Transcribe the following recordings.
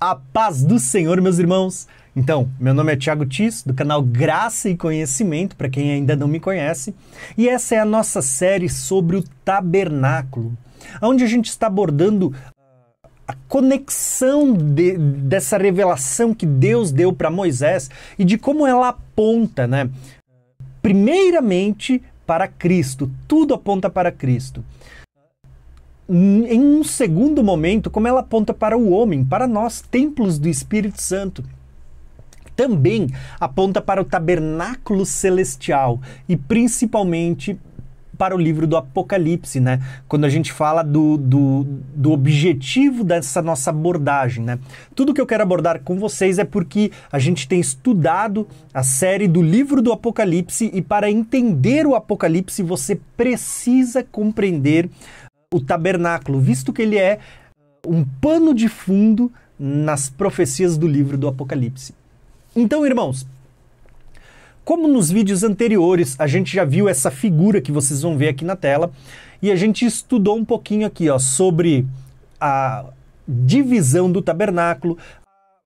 A paz do Senhor, meus irmãos. Então, meu nome é Thiago Tis, do canal Graça e Conhecimento, para quem ainda não me conhece, e essa é a nossa série sobre o tabernáculo, onde a gente está abordando a conexão de, dessa revelação que Deus deu para Moisés e de como ela aponta, né? Primeiramente para Cristo, tudo aponta para Cristo em um segundo momento, como ela aponta para o homem, para nós, templos do Espírito Santo. Também aponta para o tabernáculo celestial e principalmente para o livro do Apocalipse, né? Quando a gente fala do, do, do, objetivo dessa nossa abordagem, né? Tudo que eu quero abordar com vocês é porque a gente tem estudado a série do livro do Apocalipse e para entender o Apocalipse você precisa compreender o tabernáculo, visto que ele é uh, um pano de fundo nas profecias do livro do Apocalipse. Então, irmãos, como nos vídeos anteriores a gente já viu essa figura que vocês vão ver aqui na tela e a gente estudou um pouquinho aqui ó, sobre a divisão do tabernáculo,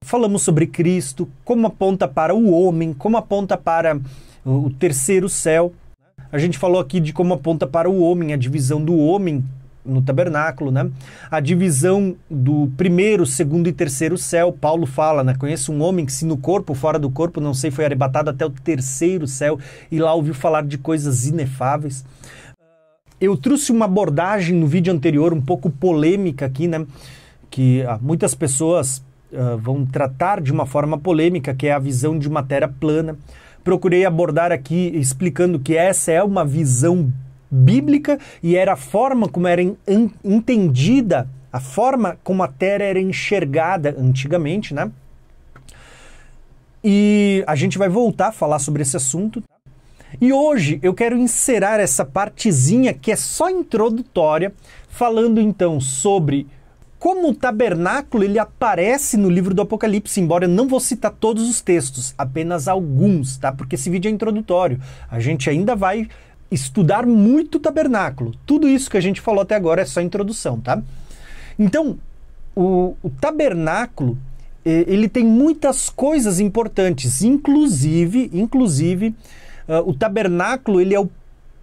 falamos sobre Cristo, como aponta para o homem, como aponta para o terceiro céu. Né? A gente falou aqui de como aponta para o homem, a divisão do homem no tabernáculo, né? A divisão do primeiro, segundo e terceiro céu, Paulo fala, né? Conheço um homem que se no corpo, fora do corpo, não sei, foi arrebatado até o terceiro céu e lá ouviu falar de coisas inefáveis. Ah, eu trouxe uma abordagem no vídeo anterior um pouco polêmica aqui, né? Que ah, muitas pessoas ah, vão tratar de uma forma polêmica, que é a visão de uma terra plana. Procurei abordar aqui explicando que essa é uma visão bíblica e era a forma como era entendida, a forma como a terra era enxergada antigamente, né? E a gente vai voltar a falar sobre esse assunto. E hoje eu quero encerrar essa partezinha que é só introdutória, falando então sobre como o tabernáculo ele aparece no livro do Apocalipse, embora eu não vou citar todos os textos, apenas alguns, tá? Porque esse vídeo é introdutório. A gente ainda vai estudar muito o tabernáculo. Tudo isso que a gente falou até agora é só introdução, tá? Então, o, o tabernáculo ele tem muitas coisas importantes, inclusive, inclusive uh, o tabernáculo ele é o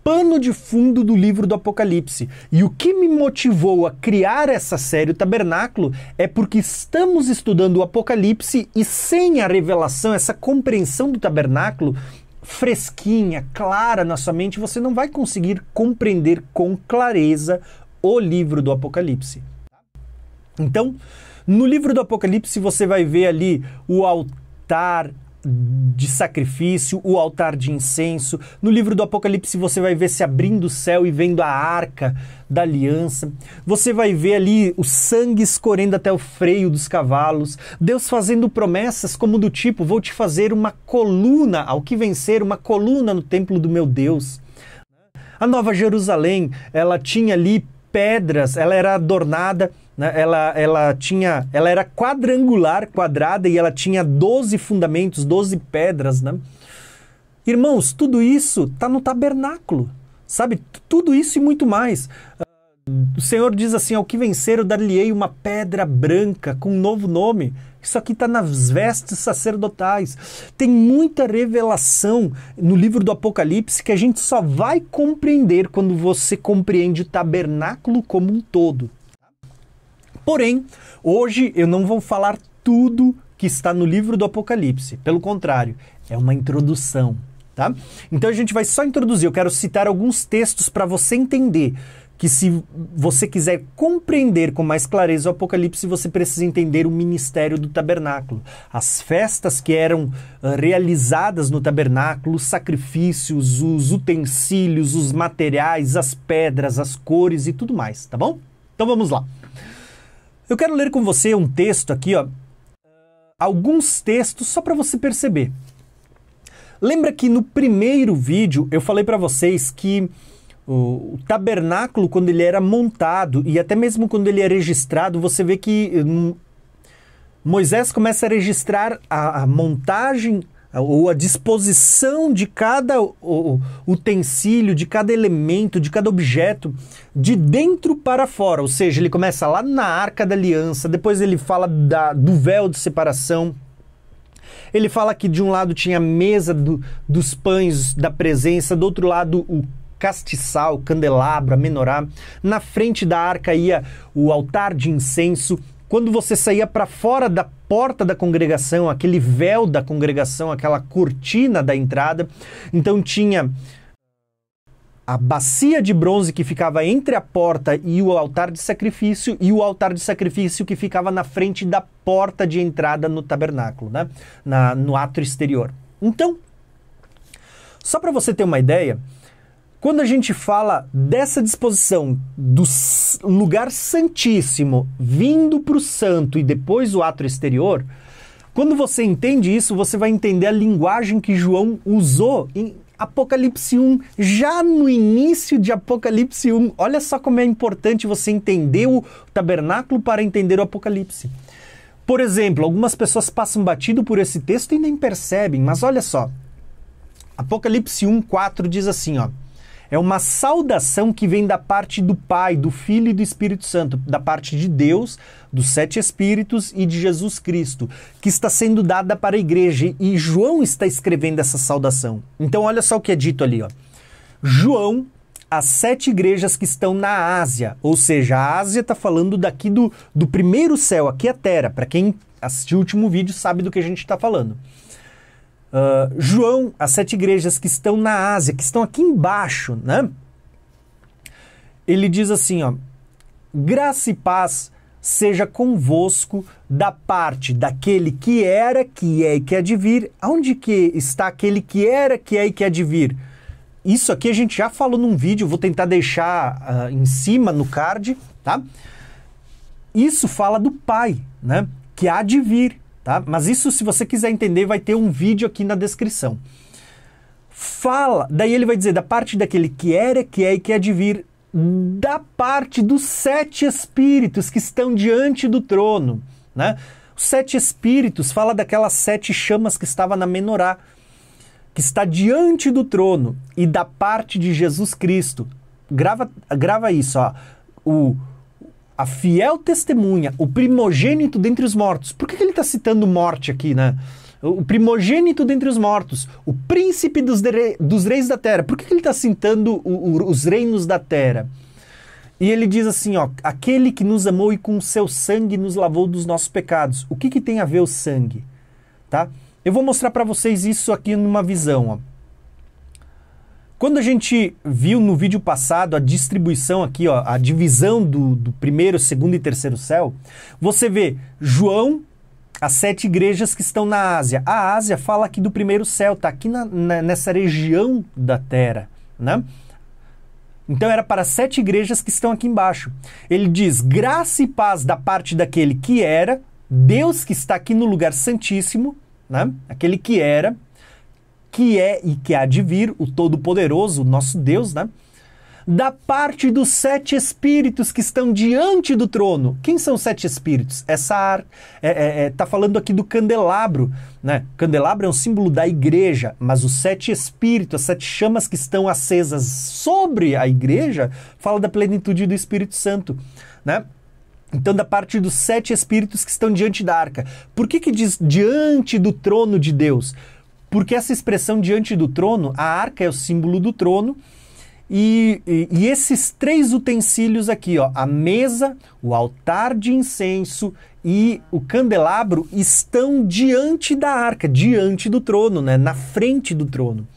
pano de fundo do livro do Apocalipse. E o que me motivou a criar essa série, o Tabernáculo, é porque estamos estudando o Apocalipse e sem a revelação, essa compreensão do Tabernáculo, fresquinha, clara na sua mente, você não vai conseguir compreender com clareza o livro do Apocalipse. Então, no livro do Apocalipse você vai ver ali o altar de sacrifício, o altar de incenso. No livro do Apocalipse você vai ver se abrindo o céu e vendo a arca da aliança. Você vai ver ali o sangue escorrendo até o freio dos cavalos. Deus fazendo promessas como do tipo: vou te fazer uma coluna ao que vencer, uma coluna no templo do meu Deus. A Nova Jerusalém, ela tinha ali pedras, ela era adornada né? ela, ela tinha, ela era quadrangular, quadrada e ela tinha 12 fundamentos, 12 pedras, né? Irmãos, tudo isso está no tabernáculo, sabe? Tudo isso e muito mais. Ah, o Senhor diz assim: Ao que vencer, eu dar-lhe-ei uma pedra branca com um novo nome. Isso aqui está nas vestes sacerdotais. Tem muita revelação no livro do Apocalipse que a gente só vai compreender quando você compreende o tabernáculo como um todo. Porém, hoje eu não vou falar tudo que está no livro do Apocalipse. Pelo contrário, é uma introdução, tá? Então a gente vai só introduzir. Eu quero citar alguns textos para você entender que se você quiser compreender com mais clareza o Apocalipse, você precisa entender o ministério do tabernáculo, as festas que eram ah, realizadas no tabernáculo, os sacrifícios, os utensílios, os materiais, as pedras, as cores e tudo mais, tá bom? Então vamos lá. Eu quero ler com você um texto aqui, ó, ah, alguns textos só para você perceber. Lembra que no primeiro vídeo eu falei para vocês que o, o, tabernáculo, quando ele era montado e até mesmo quando ele é registrado, você vê que hum, Moisés começa a registrar a, a montagem ou a disposição de cada utensílio, de cada elemento, de cada objeto, de dentro para fora. Ou seja, ele começa lá na arca da aliança, depois ele fala da, do véu de separação. Ele fala que de um lado tinha a mesa do, dos pães da presença, do outro lado o castiçal, candelabro, menorá. Na frente da arca ia o altar de incenso, quando você saía para fora da porta da congregação, aquele véu da congregação, aquela cortina da entrada, então tinha a bacia de bronze que ficava entre a porta e o altar de sacrifício e o altar de sacrifício que ficava na frente da porta de entrada no tabernáculo, né? Na, no ato exterior. Então, só para você ter uma ideia, quando a gente fala dessa disposição do lugar santíssimo vindo para o santo e depois o ato exterior, quando você entende isso, você vai entender a linguagem que João usou em Apocalipse 1, já no início de Apocalipse 1. Olha só como é importante você entender o tabernáculo para entender o Apocalipse. Por exemplo, algumas pessoas passam batido por esse texto e nem percebem, mas olha só. Apocalipse 1, 4 diz assim, ó. É uma saudação que vem da parte do Pai, do Filho e do Espírito Santo, da parte de Deus, dos sete Espíritos e de Jesus Cristo, que está sendo dada para a igreja. E João está escrevendo essa saudação. Então, olha só o que é dito ali. Ó. João, as sete igrejas que estão na Ásia. Ou seja, a Ásia está falando daqui do, do primeiro céu, aqui é a Terra. Para quem assistiu o último vídeo, sabe do que a gente está falando. Uh, João, as sete igrejas que estão na Ásia, que estão aqui embaixo, né? Ele diz assim, ó: Graça e paz seja convosco da parte daquele que era, que é e que há de vir. Aonde que está aquele que era, que é e que há de vir? Isso aqui a gente já falou num vídeo, vou tentar deixar uh, em cima no card, tá? Isso fala do Pai, né? Que há de vir tá? Mas isso, se você quiser entender, vai ter um vídeo aqui na descrição. Fala, daí ele vai dizer da parte daquele que era, que é e que é de vir, da parte dos sete espíritos que estão diante do trono, né? Os sete espíritos fala daquelas sete chamas que estava na menorá, que está diante do trono e da parte de Jesus Cristo. Grava, grava isso, ó. O a fiel testemunha, o primogênito dentre os mortos. Por que, que ele está citando morte aqui, né? O primogênito dentre os mortos, o príncipe dos, dos reis da terra. Por que, que ele está citando o, o, os reinos da terra? E ele diz assim, ó, aquele que nos amou e com seu sangue nos lavou dos nossos pecados. O que, que tem a ver o sangue? Tá? Eu vou mostrar para vocês isso aqui numa visão. Ó. Quando a gente viu no vídeo passado a distribuição aqui, ó, a divisão do, do primeiro, segundo e terceiro céu, você vê João, as sete igrejas que estão na Ásia. A Ásia fala aqui do primeiro céu, está aqui na, na, nessa região da Terra. Né? Então era para sete igrejas que estão aqui embaixo. Ele diz: graça e paz da parte daquele que era, Deus que está aqui no lugar santíssimo, né? aquele que era, que é e que há de vir, o Todo-Poderoso, nosso Deus, né? Da parte dos sete espíritos que estão diante do trono. Quem são os sete espíritos? Essa é ar é, é, é, tá falando aqui do candelabro, né? candelabro é um símbolo da igreja, mas os sete espíritos, as sete chamas que estão acesas sobre a igreja, fala da plenitude do Espírito Santo, né? Então, da parte dos sete espíritos que estão diante da arca. Por que, que diz diante do trono de Deus? porque essa expressão diante do trono, a arca é o símbolo do trono, e, e, e, esses três utensílios aqui, ó, a mesa, o altar de incenso e o candelabro estão diante da arca, diante do trono, né, na frente do trono.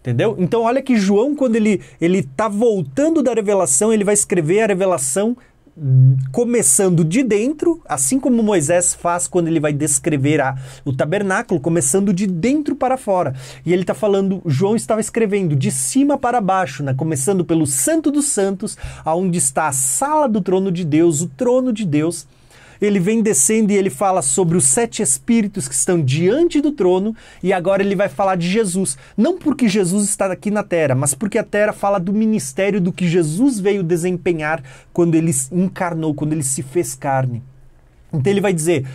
Entendeu? Então olha que João, quando ele ele tá voltando da revelação, ele vai escrever a revelação começando de dentro, assim como Moisés faz quando ele vai descrever a, o tabernáculo, começando de dentro para fora. E ele está falando, João estava escrevendo de cima para baixo, né? começando pelo Santo dos Santos, aonde está a sala do trono de Deus, o trono de Deus ele vem descendo e ele fala sobre os sete espíritos que estão diante do trono, e agora ele vai falar de Jesus. Não porque Jesus está aqui na terra, mas porque a terra fala do ministério do que Jesus veio desempenhar quando ele encarnou, quando ele se fez carne. Então ele vai dizer: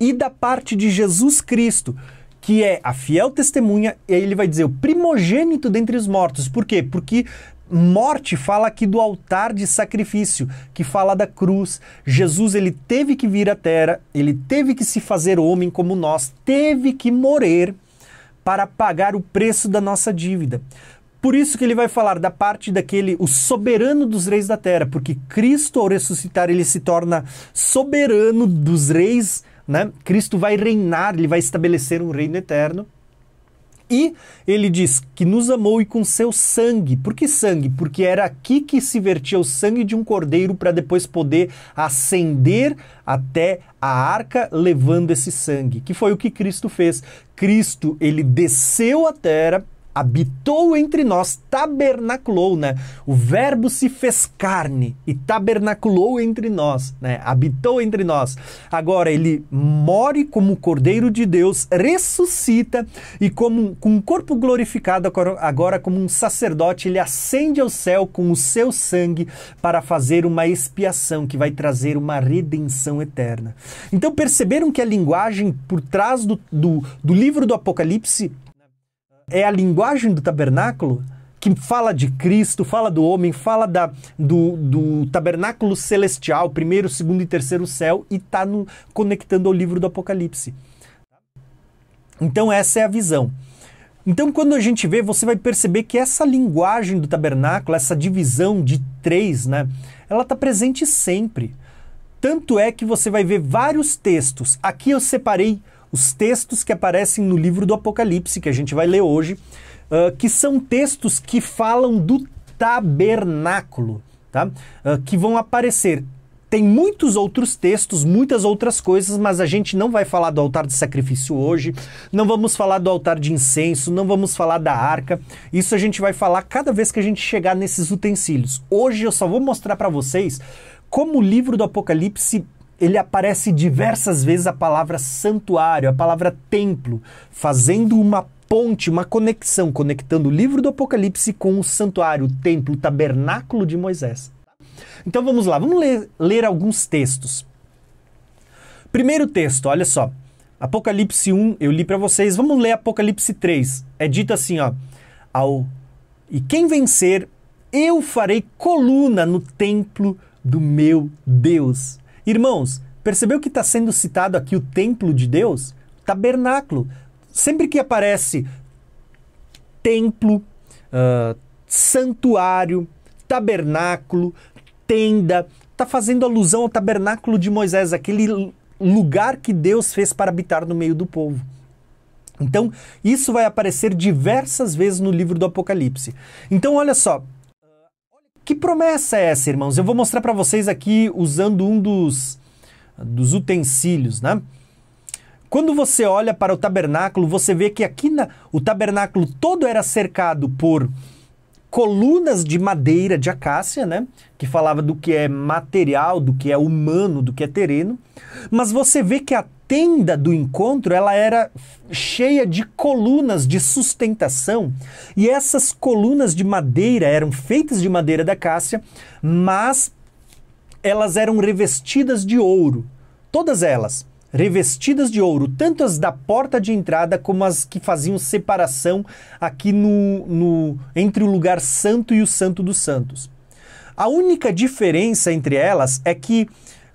e da parte de Jesus Cristo, que é a fiel testemunha, e aí ele vai dizer o primogênito dentre os mortos. Por quê? Porque morte fala aqui do altar de sacrifício, que fala da cruz. Jesus ele teve que vir à terra, ele teve que se fazer homem como nós, teve que morrer para pagar o preço da nossa dívida. Por isso que ele vai falar da parte daquele, o soberano dos reis da terra, porque Cristo ao ressuscitar ele se torna soberano dos reis, né? Cristo vai reinar, ele vai estabelecer um reino eterno. E ele diz que nos amou e com seu sangue. Por que sangue? Porque era aqui que se vertia o sangue de um cordeiro para depois poder ascender até a arca levando esse sangue, que foi o que Cristo fez. Cristo, ele desceu à terra, habitou entre nós, tabernaculou, né? O verbo se fez carne e tabernaculou entre nós, né? Habitou entre nós. Agora ele more como Cordeiro de Deus, ressuscita e como com um corpo glorificado agora como um sacerdote, ele ascende ao céu com o seu sangue para fazer uma expiação que vai trazer uma redenção eterna. Então perceberam que a linguagem por trás do, do, do livro do Apocalipse é a linguagem do tabernáculo que fala de Cristo, fala do homem, fala da, do, do tabernáculo celestial, primeiro, segundo e terceiro céu, e está conectando ao livro do Apocalipse. Então, essa é a visão. Então, quando a gente vê, você vai perceber que essa linguagem do tabernáculo, essa divisão de três, né, ela está presente sempre. Tanto é que você vai ver vários textos. Aqui eu separei os textos que aparecem no livro do Apocalipse, que a gente vai ler hoje, uh, que são textos que falam do tabernáculo, tá? Uh, que vão aparecer. Tem muitos outros textos, muitas outras coisas, mas a gente não vai falar do altar de sacrifício hoje, não vamos falar do altar de incenso, não vamos falar da arca. Isso a gente vai falar cada vez que a gente chegar nesses utensílios. Hoje eu só vou mostrar para vocês como o livro do Apocalipse ele aparece diversas vezes a palavra santuário, a palavra templo, fazendo uma ponte, uma conexão, conectando o livro do Apocalipse com o santuário, o templo, o tabernáculo de Moisés. Então vamos lá, vamos ler, ler alguns textos. Primeiro texto, olha só. Apocalipse 1, eu li para vocês. Vamos ler Apocalipse 3. É dito assim, ó: Ao e quem vencer, eu farei coluna no templo do meu Deus Irmãos, percebeu que está sendo citado aqui o templo de Deus? Tabernáculo. Sempre que aparece templo, uh, santuário, tabernáculo, tenda, está fazendo alusão ao tabernáculo de Moisés, aquele lugar que Deus fez para habitar no meio do povo. Então, isso vai aparecer diversas vezes no livro do Apocalipse. Então, olha só, que promessa é essa, irmãos? Eu vou mostrar para vocês aqui usando um dos, dos utensílios, né? Quando você olha para o tabernáculo, você vê que aqui na, o tabernáculo todo era cercado por colunas de madeira de acácia, né? Que falava do que é material, do que é humano, do que é terreno. Mas você vê que a tenda do encontro ela era cheia de colunas de sustentação e essas colunas de madeira eram feitas de madeira da cássia, mas elas eram revestidas de ouro, todas elas revestidas de ouro, tanto as da porta de entrada como as que faziam separação aqui no, no entre o lugar santo e o santo dos santos. A única diferença entre elas é que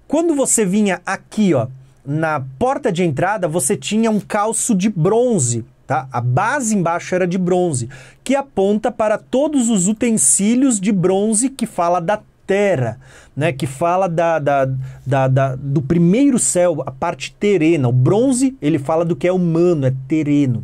quando você vinha aqui, ó, na porta de entrada você tinha um calço de bronze, tá? A base embaixo era de bronze, que aponta para todos os utensílios de bronze que fala da terra, né? Que fala da, da, da, da do primeiro céu, a parte terrena. O bronze ele fala do que é humano, é terreno.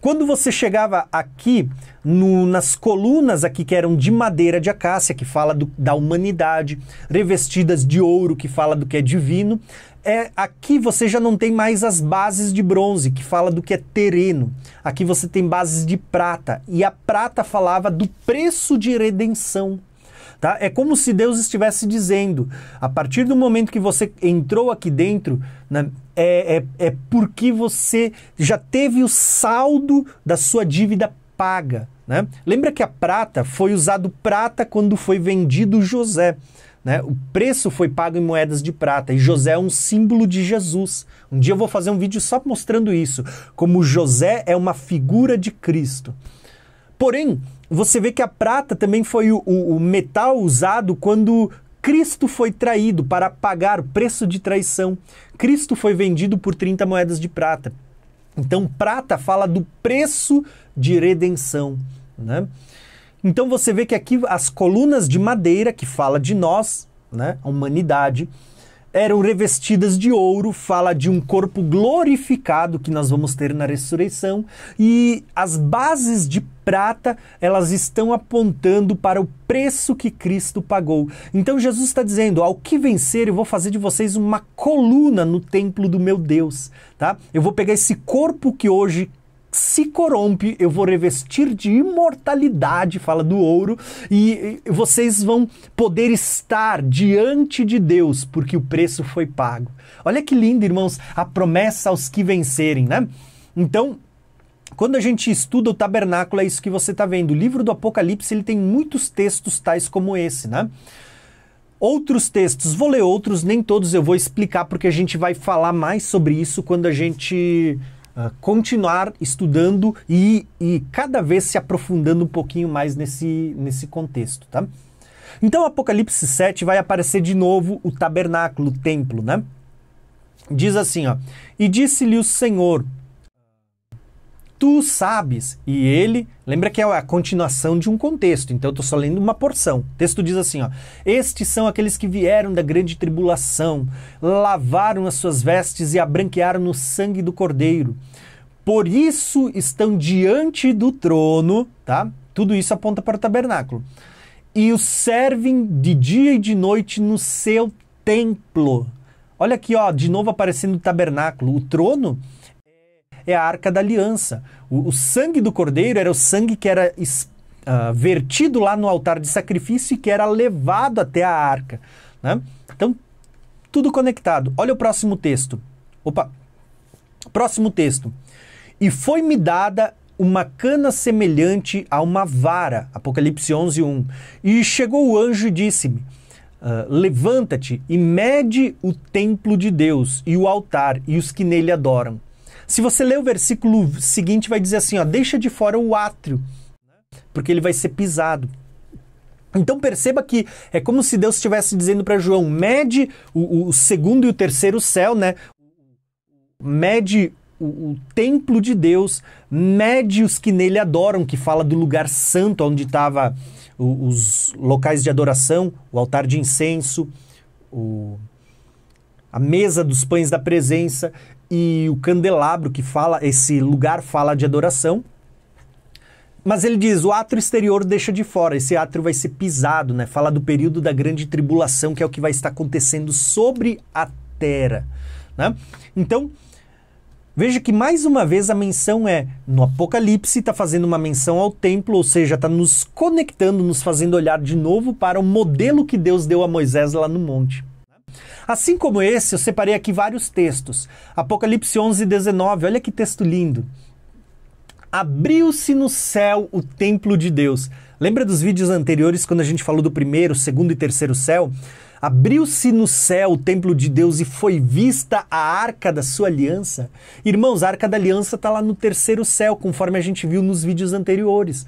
Quando você chegava aqui, no, nas colunas aqui que eram de madeira de acácia, que fala do, da humanidade, revestidas de ouro, que fala do que é divino, é, aqui você já não tem mais as bases de bronze, que fala do que é terreno. Aqui você tem bases de prata, e a prata falava do preço de redenção. Tá? É como se Deus estivesse dizendo: a partir do momento que você entrou aqui dentro, né, é, é, é porque você já teve o saldo da sua dívida paga. Né? Lembra que a prata foi usado prata quando foi vendido José. Né? O preço foi pago em moedas de prata e José é um símbolo de Jesus. Um dia eu vou fazer um vídeo só mostrando isso, como José é uma figura de Cristo. Porém, você vê que a prata também foi o, o, o metal usado quando Cristo foi traído para pagar o preço de traição. Cristo foi vendido por 30 moedas de prata. Então, prata fala do preço de redenção. Né? Então, você vê que aqui as colunas de madeira, que fala de nós, né, a humanidade, eram revestidas de ouro, fala de um corpo glorificado que nós vamos ter na ressurreição, e as bases de prata, elas estão apontando para o preço que Cristo pagou. Então Jesus está dizendo: ao que vencer, eu vou fazer de vocês uma coluna no templo do meu Deus, tá? Eu vou pegar esse corpo que hoje se corrompe, eu vou revestir de imortalidade, fala do ouro, e, vocês vão poder estar diante de Deus, porque o preço foi pago. Olha que lindo, irmãos, a promessa aos que vencerem, né? Então, quando a gente estuda o tabernáculo, é isso que você está vendo. O livro do Apocalipse ele tem muitos textos tais como esse, né? Outros textos, vou ler outros, nem todos eu vou explicar, porque a gente vai falar mais sobre isso quando a gente ah, continuar estudando e, e cada vez se aprofundando um pouquinho mais nesse, nesse contexto, tá? Então, Apocalipse 7 vai aparecer de novo o tabernáculo, o templo, né? Diz assim, ó: E disse-lhe o Senhor: tu sabes, e ele, lembra que é a continuação de um contexto, então eu estou só lendo uma porção. O texto diz assim: ó, Estes são aqueles que vieram da grande tribulação, lavaram as suas vestes e abranquearam no sangue do Cordeiro. Por isso estão diante do trono, tá? Tudo isso aponta para o tabernáculo. E os servem de dia e de noite no seu templo. Olha aqui, ó, de novo aparecendo o tabernáculo. O trono é a arca da aliança. O, o sangue do cordeiro era o sangue que era uh, vertido lá no altar de sacrifício e que era levado até a arca. Né? Então, tudo conectado. Olha o próximo texto. Opa! Próximo texto. E foi-me dada uma cana semelhante a uma vara. Apocalipse 11, 1. E chegou o anjo e disse-me: uh, Levanta-te e mede o templo de Deus e o altar e os que nele adoram. Se você ler o versículo seguinte, vai dizer assim: ó, deixa de fora o átrio, né? porque ele vai ser pisado. Então perceba que é como se Deus estivesse dizendo para João: mede o, o, segundo e o terceiro céu, né? Mede o, o, templo de Deus, mede os que nele adoram, que fala do lugar santo onde estava os locais de adoração, o altar de incenso, o, a mesa dos pães da presença e o candelabro que fala, esse lugar fala de adoração. Mas ele diz: o átrio exterior deixa de fora, esse átrio vai ser pisado, né? Fala do período da grande tribulação, que é o que vai estar acontecendo sobre a terra, né? Então, veja que mais uma vez a menção é no Apocalipse, está fazendo uma menção ao templo, ou seja, está nos conectando, nos fazendo olhar de novo para o modelo que Deus deu a Moisés lá no monte. Assim como esse, eu separei aqui vários textos. Apocalipse 11, 19, olha que texto lindo. Abriu-se no céu o templo de Deus. Lembra dos vídeos anteriores quando a gente falou do primeiro, segundo e terceiro céu? Abriu-se no céu o templo de Deus e foi vista a arca da sua aliança. Irmãos, a arca da aliança está lá no terceiro céu, conforme a gente viu nos vídeos anteriores.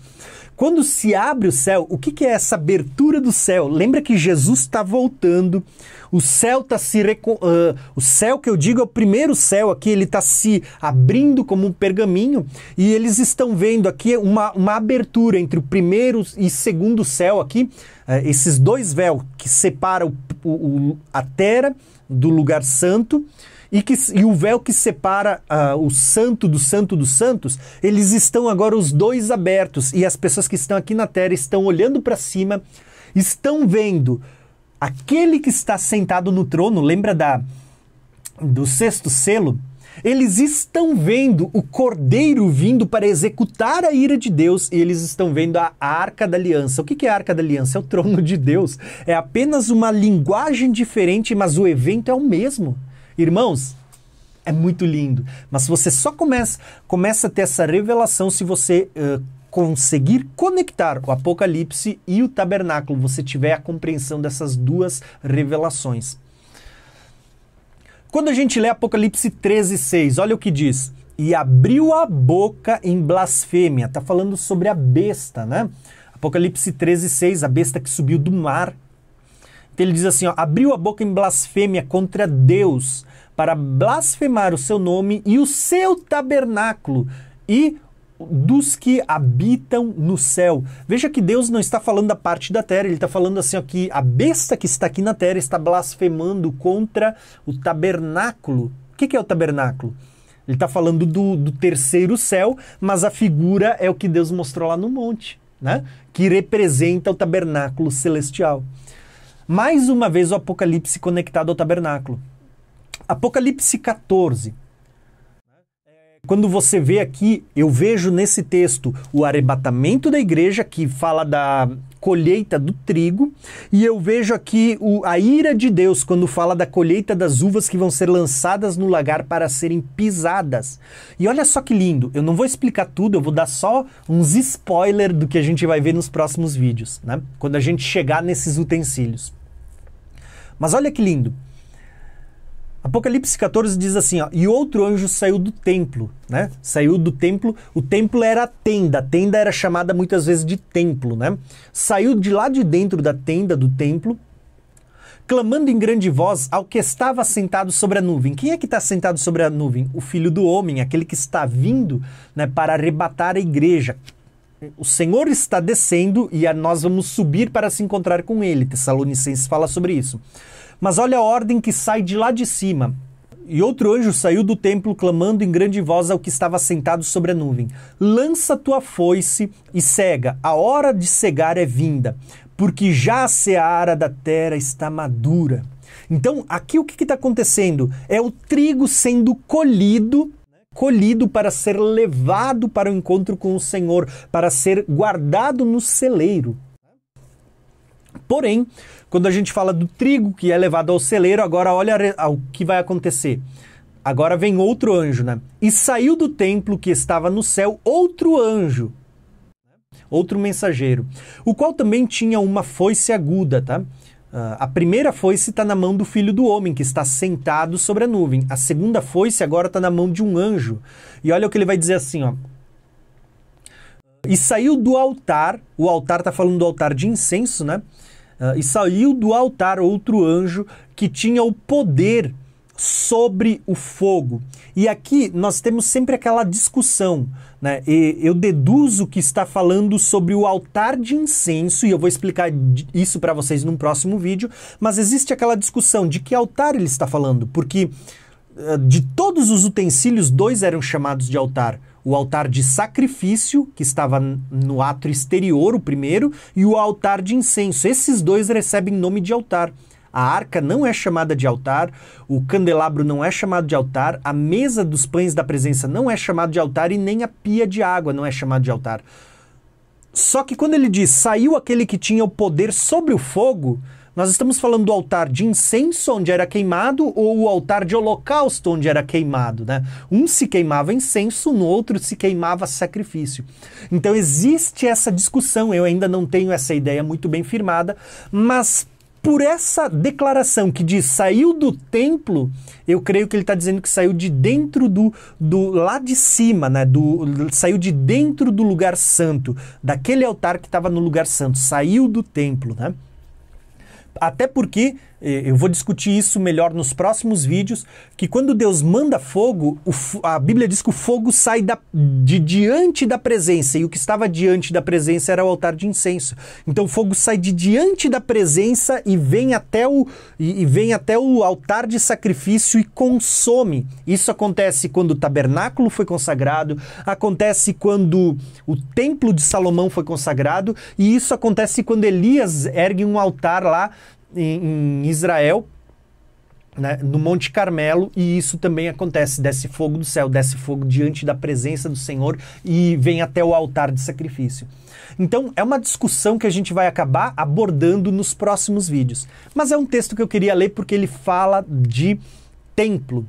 Quando se abre o céu, o que, que é essa abertura do céu? Lembra que Jesus está voltando, o céu tá se. Reco... Uh, o céu que eu digo é o primeiro céu aqui, ele está se abrindo como um pergaminho e eles estão vendo aqui uma, uma abertura entre o primeiro e segundo céu aqui, uh, esses dois véus que separam o, o, a terra do lugar santo. E, que, e, o véu que separa uh, o santo do santo dos santos, eles estão agora os dois abertos e as pessoas que estão aqui na terra estão olhando para cima, estão vendo aquele que está sentado no trono, lembra da do sexto selo? Eles estão vendo o cordeiro vindo para executar a ira de Deus e eles estão vendo a arca da aliança. O que é a arca da aliança? É o trono de Deus. É apenas uma linguagem diferente, mas o evento é o mesmo. Irmãos, é muito lindo. Mas você só começa, começa a ter essa revelação se você uh, conseguir conectar o Apocalipse e o Tabernáculo, você tiver a compreensão dessas duas revelações. Quando a gente lê Apocalipse 13, 6, olha o que diz. E abriu a boca em blasfêmia. Está falando sobre a besta, né? Apocalipse 13, 6, a besta que subiu do mar. Então ele diz assim: ó, abriu a boca em blasfêmia contra Deus, para blasfemar o seu nome e o seu tabernáculo e dos que habitam no céu. Veja que Deus não está falando da parte da terra, ele está falando assim aqui, a besta que está aqui na terra está blasfemando contra o tabernáculo. O que, que é o tabernáculo? Ele está falando do, do terceiro céu, mas a figura é o que Deus mostrou lá no monte, né? Que representa o tabernáculo celestial. Mais uma vez o Apocalipse conectado ao tabernáculo. Apocalipse 14, quando você vê aqui, eu vejo nesse texto o arrebatamento da igreja, que fala da colheita do trigo, e eu vejo aqui o, a ira de Deus quando fala da colheita das uvas que vão ser lançadas no lagar para serem pisadas. E olha só que lindo, eu não vou explicar tudo, eu vou dar só uns spoiler do que a gente vai ver nos próximos vídeos, né? Quando a gente chegar nesses utensílios. Mas olha que lindo. Apocalipse 14 diz assim, ó, e outro anjo saiu do templo, né? Saiu do templo, o templo era a tenda, a tenda era chamada muitas vezes de templo, né? Saiu de lá de dentro da tenda do templo, clamando em grande voz ao que estava sentado sobre a nuvem. Quem é que está sentado sobre a nuvem? O Filho do Homem, aquele que está vindo né, para arrebatar a igreja. O Senhor está descendo e nós vamos subir para se encontrar com ele. Tessalonicenses fala sobre isso. Mas olha a ordem que sai de lá de cima. E outro anjo saiu do templo clamando em grande voz ao que estava sentado sobre a nuvem: Lança tua foice e cega, a hora de cegar é vinda, porque já a seara da terra está madura. Então, aqui o que está acontecendo? É o trigo sendo colhido colhido para ser levado para o encontro com o Senhor, para ser guardado no celeiro. Porém, quando a gente fala do trigo que é levado ao celeiro, agora olha o que vai acontecer. Agora vem outro anjo, né? E saiu do templo que estava no céu outro anjo, né? outro mensageiro, o qual também tinha uma foice aguda, tá? Uh, a primeira foice está na mão do filho do homem, que está sentado sobre a nuvem. A segunda foice agora está na mão de um anjo. E olha o que ele vai dizer assim, ó. E saiu do altar, o altar está falando do altar de incenso, né? Ah, e saiu do altar outro anjo que tinha o poder sobre o fogo. E aqui nós temos sempre aquela discussão, né? E eu deduzo que está falando sobre o altar de incenso e eu vou explicar isso para vocês num próximo vídeo, mas existe aquela discussão de que altar ele está falando, porque ah, de todos os utensílios, dois eram chamados de altar o altar de sacrifício, que estava no ato exterior, o primeiro, e o altar de incenso. Esses dois recebem nome de altar. A arca não é chamada de altar, o candelabro não é chamado de altar, a mesa dos pães da presença não é chamada de altar e nem a pia de água não é chamada de altar. Só que quando ele diz saiu aquele que tinha o poder sobre o fogo, nós estamos falando do altar de incenso onde era queimado ou o altar de holocausto onde era queimado, né? Um se queimava incenso, no outro se queimava sacrifício. Então existe essa discussão, eu ainda não tenho essa ideia muito bem firmada, mas por essa declaração que diz saiu do templo, eu creio que ele está dizendo que saiu de dentro do, do lá de cima, né? Do, saiu de dentro do lugar santo, daquele altar que estava no lugar santo, saiu do templo, né? até porque eu vou discutir isso melhor nos próximos vídeos. Que quando Deus manda fogo, a Bíblia diz que o fogo sai da, de diante da presença, e o que estava diante da presença era o altar de incenso. Então o fogo sai de diante da presença e vem até o, e, e vem até o altar de sacrifício e consome. Isso acontece quando o tabernáculo foi consagrado, acontece quando o templo de Salomão foi consagrado, e isso acontece quando Elias ergue um altar lá em, Israel, né, no Monte Carmelo, e isso também acontece. Desce fogo do céu, desce fogo diante da presença do Senhor e vem até o altar de sacrifício. Então, é uma discussão que a gente vai acabar abordando nos próximos vídeos. Mas é um texto que eu queria ler porque ele fala de templo.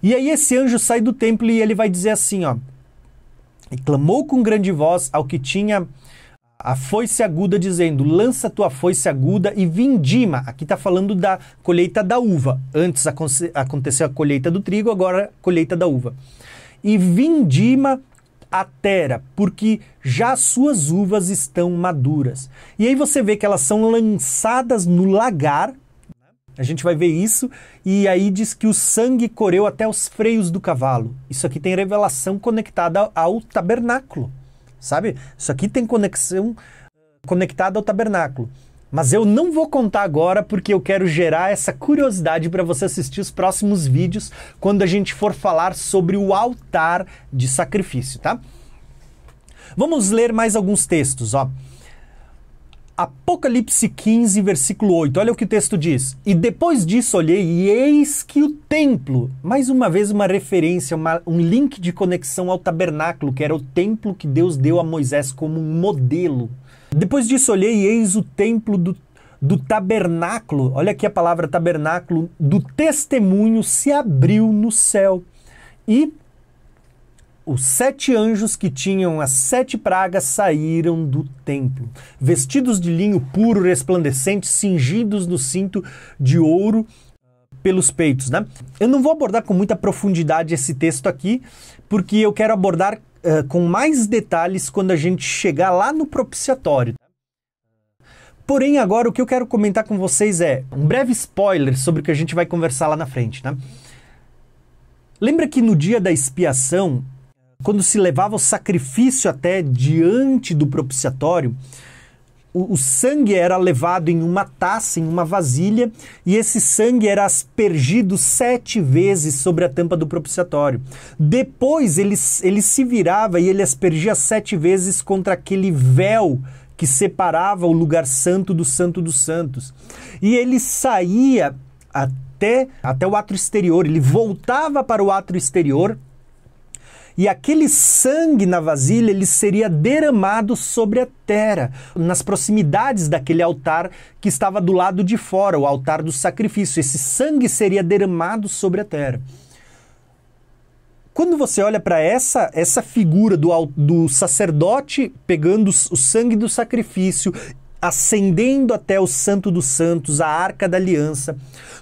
E aí, esse anjo sai do templo e ele vai dizer assim: ó, e clamou com grande voz ao que tinha a foice aguda dizendo: lança tua foice aguda e vindima. Aqui está falando da colheita da uva. Antes aconteceu a colheita do trigo, agora a colheita da uva. E vindima a terra, porque já suas uvas estão maduras. E aí você vê que elas são lançadas no lagar. Né? A gente vai ver isso. E aí diz que o sangue correu até os freios do cavalo. Isso aqui tem revelação conectada ao tabernáculo sabe? Isso aqui tem conexão eh, conectada ao tabernáculo. Mas eu não vou contar agora porque eu quero gerar essa curiosidade para você assistir os próximos vídeos quando a gente for falar sobre o altar de sacrifício, tá? Vamos ler mais alguns textos, ó. Apocalipse 15, versículo 8. Olha o que o texto diz. E depois disso olhei, e eis que o templo. Mais uma vez, uma referência, uma, um link de conexão ao tabernáculo, que era o templo que Deus deu a Moisés como um modelo. Depois disso olhei, e eis o templo do do tabernáculo, olha aqui a palavra tabernáculo, do testemunho se abriu no céu. E os sete anjos que tinham as sete pragas saíram do templo, vestidos de linho puro, resplandecente, cingidos no cinto de ouro ah, pelos peitos. Né? Eu não vou abordar com muita profundidade esse texto aqui, porque eu quero abordar uh, com mais detalhes quando a gente chegar lá no propiciatório. Tá? Porém, agora o que eu quero comentar com vocês é um breve spoiler sobre o que a gente vai conversar lá na frente. Né? Lembra que no dia da expiação quando se levava o sacrifício até diante do propiciatório, o, o, sangue era levado em uma taça, em uma vasilha, e esse sangue era aspergido sete vezes sobre a tampa do propiciatório. Depois ele, ele se virava e ele aspergia sete vezes contra aquele véu que separava o lugar santo do santo dos santos. E ele saía até, até o ato exterior, ele voltava para o ato exterior e aquele sangue na vasilha ele seria derramado sobre a terra, nas proximidades daquele altar que estava do lado de fora, o altar do sacrifício. Esse sangue seria derramado sobre a terra. Quando você olha para essa essa figura do, do sacerdote pegando o sangue do sacrifício ascendendo até o Santo dos Santos, a Arca da Aliança.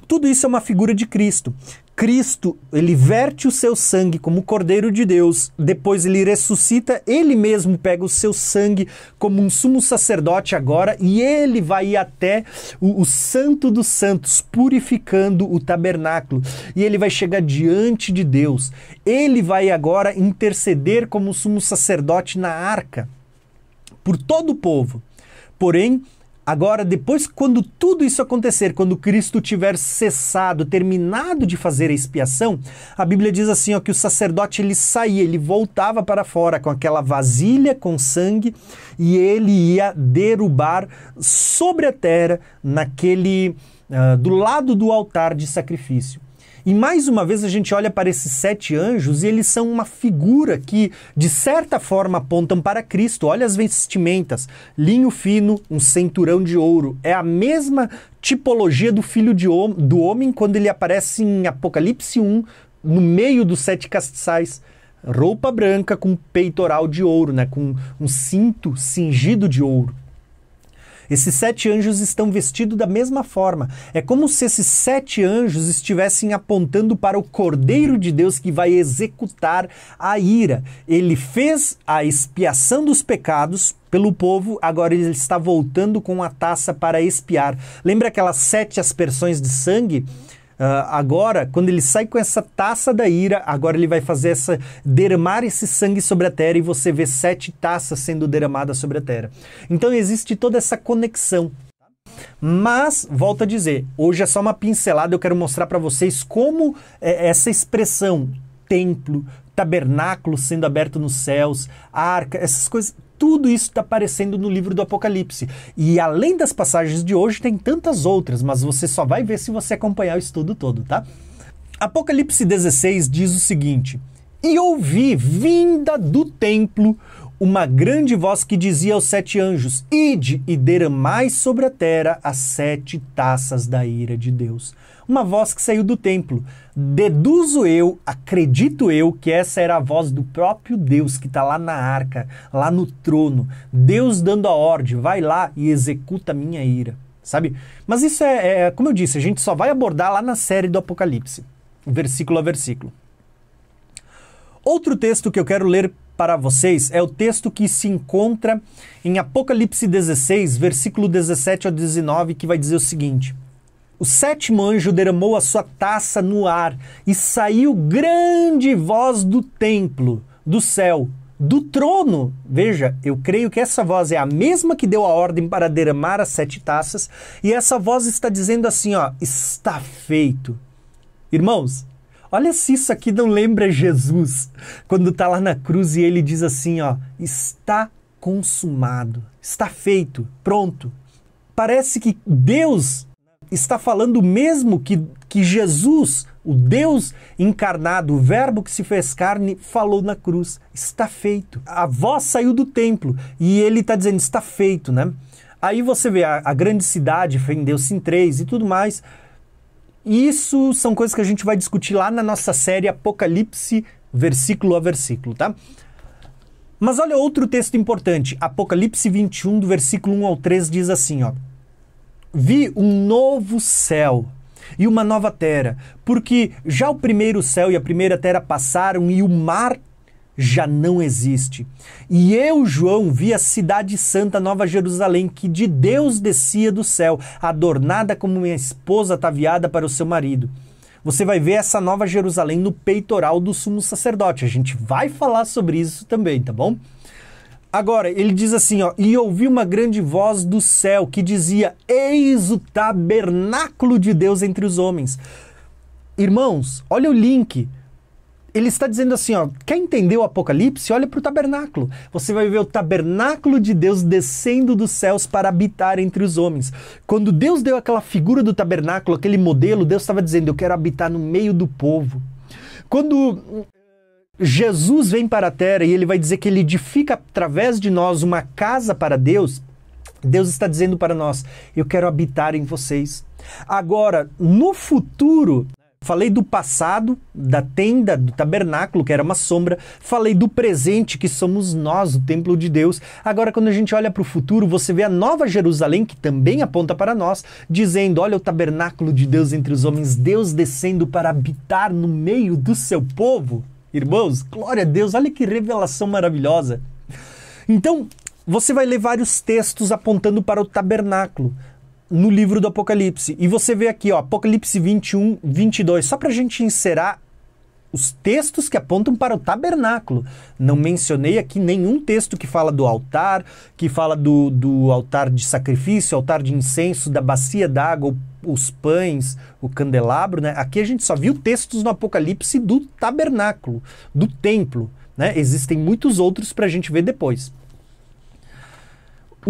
Tudo isso é uma figura de Cristo. Cristo, ele verte o seu sangue como Cordeiro de Deus, depois ele ressuscita, ele mesmo pega o seu sangue como um sumo sacerdote agora e ele vai até o, o Santo dos Santos, purificando o tabernáculo. E ele vai chegar diante de Deus. Ele vai agora interceder como sumo sacerdote na arca por todo o povo. Porém, Agora, depois, quando tudo isso acontecer, quando Cristo tiver cessado, terminado de fazer a expiação, a Bíblia diz assim: ó, que o sacerdote ele saía, ele voltava para fora com aquela vasilha com sangue e ele ia derrubar sobre a terra, naquele, uh, do lado do altar de sacrifício. E mais uma vez a gente olha para esses sete anjos e eles são uma figura que, de certa forma, apontam para Cristo. Olha as vestimentas: linho fino, um cinturão de ouro. É a mesma tipologia do filho de, do homem quando ele aparece em Apocalipse 1, no meio dos sete castiçais. Roupa branca com peitoral de ouro, né? com um cinto cingido de ouro. Esses sete anjos estão vestidos da mesma forma. É como se esses sete anjos estivessem apontando para o Cordeiro de Deus que vai executar a ira. Ele fez a expiação dos pecados pelo povo, agora ele está voltando com a taça para expiar. Lembra aquelas sete aspersões de sangue? Uh, agora, quando ele sai com essa taça da ira, agora ele vai fazer essa derramar esse sangue sobre a terra e você vê sete taças sendo derramadas sobre a terra. Então existe toda essa conexão. Tá? Mas, volto a dizer, hoje é só uma pincelada, eu quero mostrar para vocês como é, essa expressão templo, tabernáculo sendo aberto nos céus, arca, essas coisas tudo isso está aparecendo no livro do Apocalipse. E além das passagens de hoje, tem tantas outras, mas você só vai ver se você acompanhar o estudo todo, tá? Apocalipse 16 diz o seguinte: E ouvi vinda do templo uma grande voz que dizia aos sete anjos: Ide e derramai sobre a terra as sete taças da ira de Deus. Uma voz que saiu do templo. Deduzo eu, acredito eu, que essa era a voz do próprio Deus que está lá na arca, lá no trono. Deus dando a ordem: vai lá e executa a minha ira. Sabe? Mas isso é, é, como eu disse, a gente só vai abordar lá na série do Apocalipse, versículo a versículo. Outro texto que eu quero ler para vocês é o texto que se encontra em Apocalipse 16, versículo 17 ao 19, que vai dizer o seguinte: O sétimo anjo derramou a sua taça no ar e saiu grande voz do templo, do céu, do trono. Veja, eu creio que essa voz é a mesma que deu a ordem para derramar as sete taças, e essa voz está dizendo assim, ó: "Está feito". Irmãos, Olha se isso aqui não lembra Jesus, quando está lá na cruz e ele diz assim, ó, está consumado, está feito, pronto. Parece que Deus está falando o mesmo que, que Jesus, o Deus encarnado, o Verbo que se fez carne, falou na cruz: está feito. A voz saiu do templo e ele está dizendo: está feito, né? Aí você vê a, a grande cidade, fendeu-se em três e tudo mais. Isso são coisas que a gente vai discutir lá na nossa série Apocalipse, versículo a versículo, tá? Mas olha outro texto importante. Apocalipse 21, do versículo 1 ao 3, diz assim, ó. Vi um novo céu e uma nova terra, porque já o primeiro céu e a primeira terra passaram e o mar já não existe. E eu, João, vi a cidade santa Nova Jerusalém, que de Deus descia do céu, adornada como minha esposa ataviada para o seu marido. Você vai ver essa Nova Jerusalém no peitoral do sumo sacerdote. A gente vai falar sobre isso também, tá bom? Agora, ele diz assim, ó, e ouvi uma grande voz do céu que dizia: Eis o tabernáculo de Deus entre os homens. Irmãos, olha o link ele está dizendo assim, ó, quer entender o Apocalipse? Olha para o tabernáculo. Você vai ver o tabernáculo de Deus descendo dos céus para habitar entre os homens. Quando Deus deu aquela figura do tabernáculo, aquele modelo, Deus estava dizendo, eu quero habitar no meio do povo. Quando eh, Jesus vem para a terra e ele vai dizer que ele edifica através de nós uma casa para Deus, Deus está dizendo para nós, eu quero habitar em vocês. Agora, no futuro, Falei do passado, da tenda, do tabernáculo, que era uma sombra. Falei do presente, que somos nós, o templo de Deus. Agora, quando a gente olha para o futuro, você vê a nova Jerusalém, que também aponta para nós, dizendo: Olha o tabernáculo de Deus entre os homens, Deus descendo para habitar no meio do seu povo. Irmãos, glória a Deus, olha que revelação maravilhosa. Então, você vai ler vários textos apontando para o tabernáculo no livro do Apocalipse. E você vê aqui, ó, Apocalipse 21, 22, só para a gente inserir os textos que apontam para o tabernáculo. Não mencionei aqui nenhum texto que fala do altar, que fala do, do altar de sacrifício, altar de incenso, da bacia d'água, os pães, o candelabro. Né? Aqui a gente só viu textos no Apocalipse do tabernáculo, do templo. Né? Existem muitos outros para a gente ver depois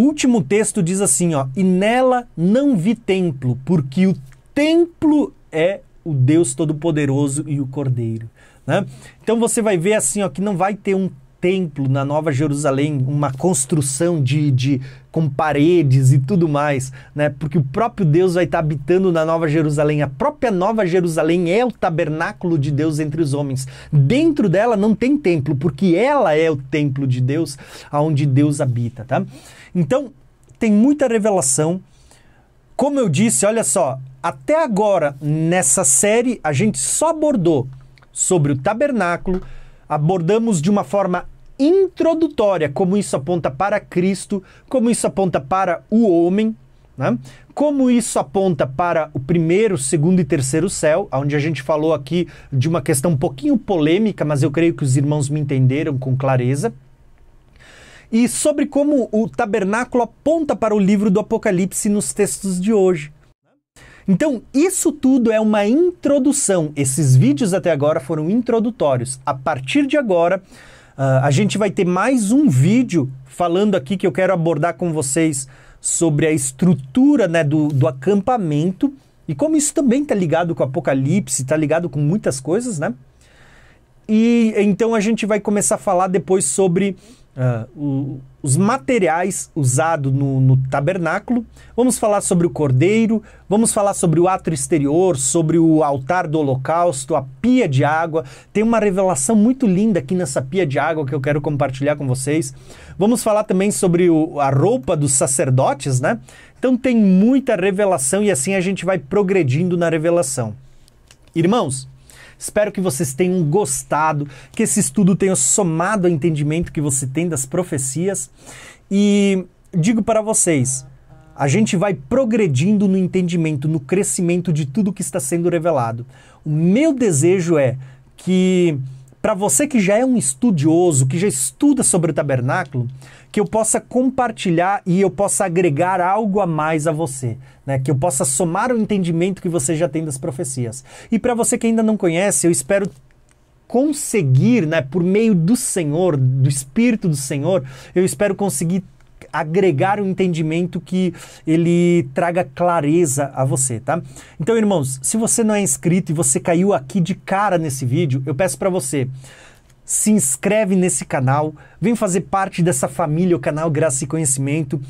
último texto diz assim, ó, e nela não vi templo, porque o templo é o Deus Todo-Poderoso e o Cordeiro. Né? Então você vai ver assim ó, que não vai ter um templo na Nova Jerusalém, uma construção de, de com paredes e tudo mais, né? Porque o próprio Deus vai estar habitando na Nova Jerusalém. A própria Nova Jerusalém é o tabernáculo de Deus entre os homens. Dentro dela não tem templo, porque ela é o templo de Deus, aonde Deus habita, tá? Então, tem muita revelação. Como eu disse, olha só, até agora nessa série a gente só abordou sobre o tabernáculo, abordamos de uma forma introdutória como isso aponta para Cristo, como isso aponta para o homem, né? como isso aponta para o primeiro, segundo e terceiro céu, onde a gente falou aqui de uma questão um pouquinho polêmica, mas eu creio que os irmãos me entenderam com clareza e sobre como o tabernáculo aponta para o livro do Apocalipse nos textos de hoje. Então, isso tudo é uma introdução. Esses vídeos até agora foram introdutórios. A partir de agora, uh, a gente vai ter mais um vídeo falando aqui que eu quero abordar com vocês sobre a estrutura né, do, do acampamento e como isso também está ligado com o Apocalipse, está ligado com muitas coisas, né? E então a gente vai começar a falar depois sobre Uh, o, os materiais usados no, no, tabernáculo, vamos falar sobre o cordeiro, vamos falar sobre o ato exterior, sobre o altar do holocausto, a pia de água. Tem uma revelação muito linda aqui nessa pia de água que eu quero compartilhar com vocês. Vamos falar também sobre o, a roupa dos sacerdotes, né? Então tem muita revelação e assim a gente vai progredindo na revelação. Irmãos, Espero que vocês tenham gostado, que esse estudo tenha somado ao entendimento que você tem das profecias. E digo para vocês, a gente vai progredindo no entendimento, no crescimento de tudo que está sendo revelado. O meu desejo é que, para você que já é um estudioso, que já estuda sobre o tabernáculo, que eu possa compartilhar e eu possa agregar algo a mais a você, né? Que eu possa somar o entendimento que você já tem das profecias. E para você que ainda não conhece, eu espero conseguir, né, por meio do Senhor, do espírito do Senhor, eu espero conseguir agregar um entendimento que ele traga clareza a você, tá? Então, irmãos, se você não é inscrito e você caiu aqui de cara nesse vídeo, eu peço para você se inscreve nesse canal, vem fazer parte dessa família, o canal Graça e Conhecimento.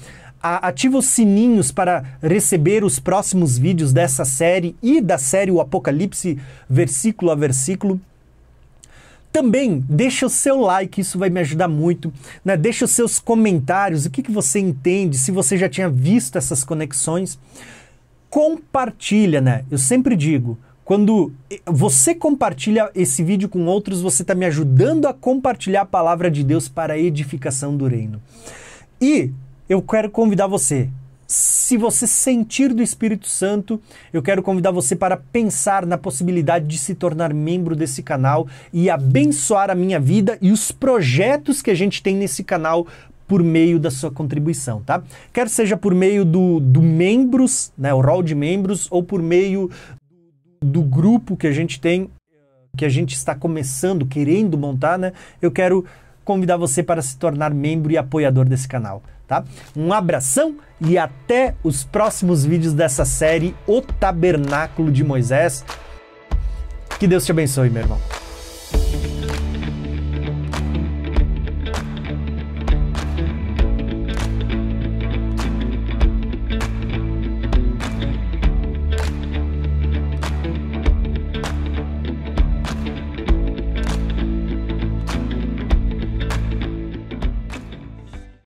Ativa os sininhos para receber os próximos vídeos dessa série e da série O Apocalipse, versículo a versículo. Também deixa o seu like, isso vai me ajudar muito. Né? Deixa os seus comentários, o que, que você entende, se você já tinha visto essas conexões. Compartilha, né? Eu sempre digo, quando você compartilha esse vídeo com outros, você está me ajudando a compartilhar a palavra de Deus para a edificação do reino. E eu quero convidar você, se você sentir do Espírito Santo, eu quero convidar você para pensar na possibilidade de se tornar membro desse canal e abençoar a minha vida e os projetos que a gente tem nesse canal por meio da sua contribuição, tá? Quer seja por meio do, do membros, né, o rol de membros, ou por meio do grupo que a gente tem, que a gente está começando, querendo montar, né? Eu quero convidar você para se tornar membro e apoiador desse canal, tá? Um abração e até os próximos vídeos dessa série O Tabernáculo de Moisés. Que Deus te abençoe, meu irmão.